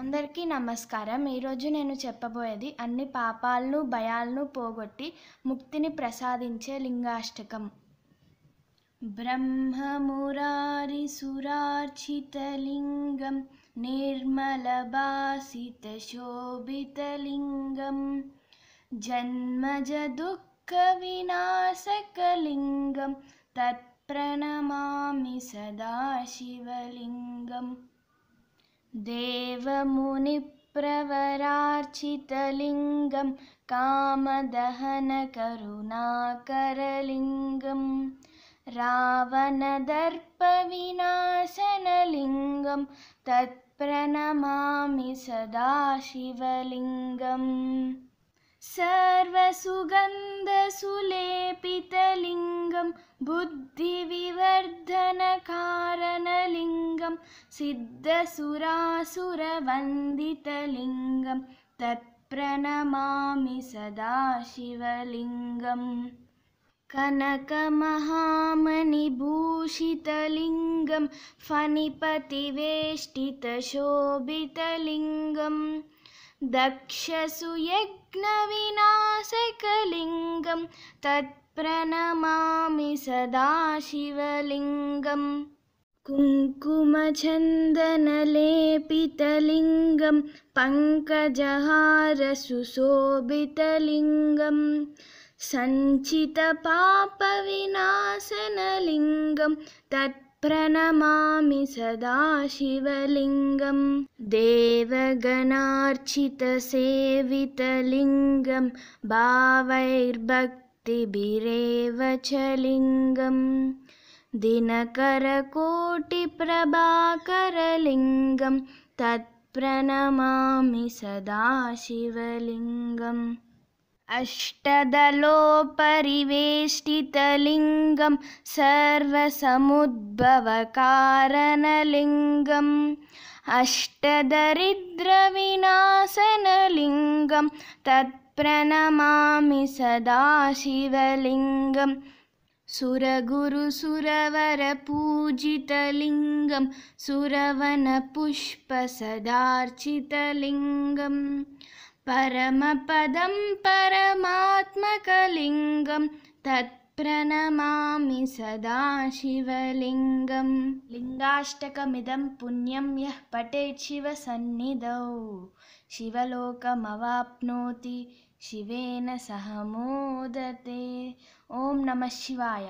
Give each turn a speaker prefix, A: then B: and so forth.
A: అందరికీ నమస్కారం ఈరోజు నేను చెప్పబోయేది అన్ని పాపాలను భయాలను పోగొట్టి ముక్తిని ప్రసాదించే లింగాష్టకం బ్రహ్మమురారి సురార్చితలింగం శోభితలింగం జన్మజ దుఃఖ వినాశకలింగం తత్ప్రణమామి సదాశివలింగం देवमुनिप्रवरार्चितलिङ्गं कामदहनकरुणाकरलिङ्गं रावणदर्पविनाशनलिङ्गं तत्प्रणमामि सदाशिवलिङ्गम् स सुगन्धसुलेपितलिङ्गं बुद्धिविवर्धनकारणलिङ्गं सिद्धसुरासुरवन्दितलिङ्गं तत्प्रणमामि सदाशिवलिङ्गम् कनकमहामणिभूषितलिङ्गं फणिपतिवेष्टितशोभितलिङ्गम् दक्षसु यज्ञविनाशकलिङ्गं तत्प्रणमामि सदाशिवलिङ्गं कुङ्कुमचन्दनलेपितलिङ्गं पङ्कजहारसुशोभितलिङ्गं सञ्चितपापविनाशनलिङ्गं तत् प्रणमामि सदा शिवलिङ्गं देवगणार्चितसेवितलिङ्गं भावैर्भक्तिभिरेव च लिङ्गम् दिनकरकोटिप्रभाकरलिङ्गं तत्प्रणमामि सदा अष्टदलोपरिवेष्टितलिङ्गं सर्वसमुद्भवकारणलिङ्गम् अष्टदरिद्रविनाशनलिङ्गं तत्प्रणमामि सदा सुरगुरुसुरवरपूजितलिङ्गं सुरवनपुष्पसदार्चितलिङ्गम् परमपदं परमात्मकलिङ्गं तत्प्रणमामि सदा शिवलिङ्गं लिङ्गाष्टकमिदं पुण्यं यः पठेत् शिवसन्निधौ शिवलोकमवाप्नोति शिवेन सह मोदते ॐ नमः शिवाय